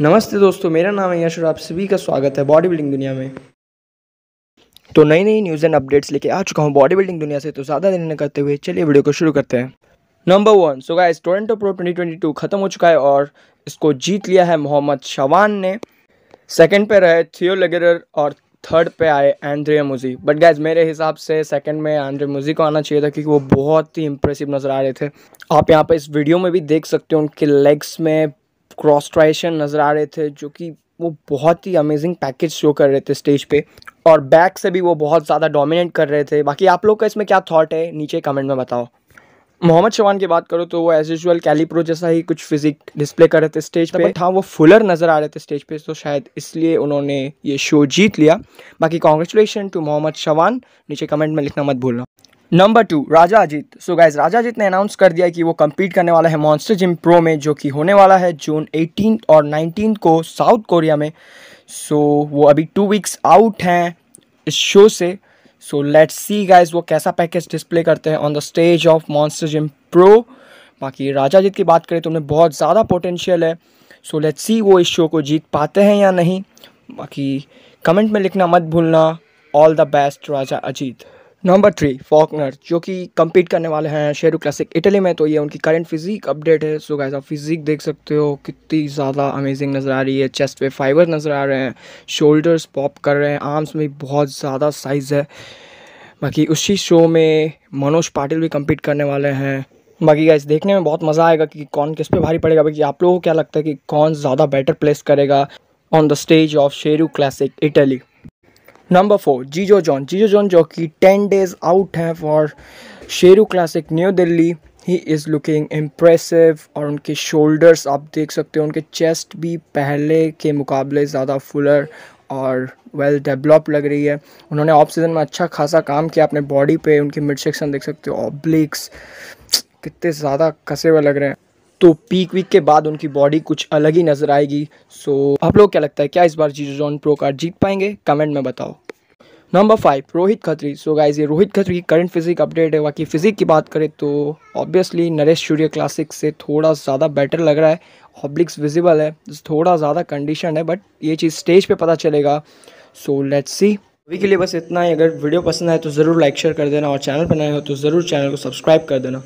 नमस्ते दोस्तों मेरा नाम है यश और आप सभी का स्वागत है बॉडी बिल्डिंग दुनिया में तो नई नई न्यूज़ एंड अपडेट्स लेके आ चुका हूँ बॉडी बिल्डिंग दुनिया से तो ज़्यादा देर न करते हुए चलिए वीडियो को शुरू करते हैं number one so guys Toronto pro 2022 खत्म हो चुका है और इसको जीत लिया है मोहम्मद शवान ने सेकेंड पर रहे थियो लगेरर और थर्ड पे आए एंड्रिया मुजी बट गैज मेरे हिसाब से सेकंड में एंड्रिया मुजी को आना चाहिए था क्योंकि वो बहुत ही इंप्रेसिव नज़र आ रहे थे आप यहाँ पर इस वीडियो में भी देख सकते हो उनके लेग्स में क्रॉस ट्राइशन नज़र आ रहे थे जो कि वो बहुत ही अमेजिंग पैकेज शो कर रहे थे स्टेज पे और बैक से भी वो बहुत ज़्यादा डोमिनेट कर रहे थे बाकी आप लोग का इसमें क्या थॉट है नीचे कमेंट में बताओ मोहम्मद शवान की बात करो तो वो एज यूजल कैलीप्रो जैसा ही कुछ फिजिक डिस्प्ले कर रहे थे स्टेज अच्छा, पे था हाँ वो फुलर नज़र आ रहे थे स्टेज पे तो शायद इसलिए उन्होंने ये शो जीत लिया बाकी कॉन्ग्रेचुलेशन टू मोहम्मद शवान नीचे कमेंट में लिखना मत भूलना number two Raja Ajit so guys Raja Ajit ने अनाउंस कर दिया कि वो कम्पीट करने वाला है मॉन्स्टर जिम प्रो में जो कि होने वाला है जून एटीन और नाइनटीन को साउथ कोरिया में सो so, वो अभी टू वीक्स आउट हैं इस शो से सो लेट्स सी गाइज वो कैसा पैकेज डिस्प्ले करते हैं on the stage of Monster Gym pro बाकी राजा जीत की बात करें तो उन्हें बहुत ज़्यादा पोटेंशियल है सो लेट्स सी वो इस शो को जीत पाते हैं या नहीं बाकी कमेंट में लिखना मत भूलना all the best Raja Ajit number three Faulkner जो कि कम्पीट करने वाले हैं शेरू क्लासिक इटली में तो ये उनकी करंट फिजिक अपडेट है सो गाइस आप फिजिक देख सकते हो कितनी ज़्यादा अमेजिंग नज़र आ रही है चेस्ट पे फाइबर नज़र आ रहे हैं शोल्डर्स पॉप कर रहे हैं आर्म्स में बहुत ज़्यादा साइज़ है बाकी उसी शो में मनोज पाटिल भी कम्पीट करने वाले हैं बाकी गाइस देखने में बहुत मज़ा आएगा कि कौन किस पर भारी पड़ेगा बाकी आप लोगों को क्या लगता है कि कौन ज़्यादा बेटर प्लेस करेगा on the stage of Sheru classic Italy number four Jijo John Jijo John जो कि टेन डेज आउट हैं for Sheru classic new Delhi he is looking impressive और उनके शोल्डर्स आप देख सकते हो उनके चेस्ट भी पहले के मुकाबले ज़्यादा फुलर और वेल डेवलप लग रही है उन्होंने ऑफ सीज़न में अच्छा खासा काम किया अपने बॉडी पे उनके मिड सेक्शन देख सकते हो ऑब्लिक्स कितने ज़्यादा कसे हुए लग रहे हैं तो पीक वीक के बाद उनकी बॉडी कुछ अलग ही नज़र आएगी सो आप लोग क्या लगता है क्या इस बार जीजो जॉन प्रो कार्ड जीत पाएंगे कमेंट में बताओ number five Rohit Khatri so guys ये रोहित खत्री की करंट फिजिक अपडेट है बाकी फिजिक की बात करें तो ऑब्वियसली नरेश सूर्य क्लासिक से थोड़ा ज़्यादा बेटर लग रहा है ऑब्लिक्स विजिबल है तो थोड़ा ज़्यादा कंडीशन है बट ये चीज़ स्टेज पे पता चलेगा सो लेट्स सी अभी के लिए बस इतना ही अगर वीडियो पसंद आए तो ज़रूर लाइक शेयर कर देना और चैनल पर नए हो तो ज़रूर चैनल को सब्सक्राइब कर देना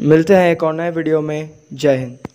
मिलते हैं एक और नए वीडियो में जय हिंद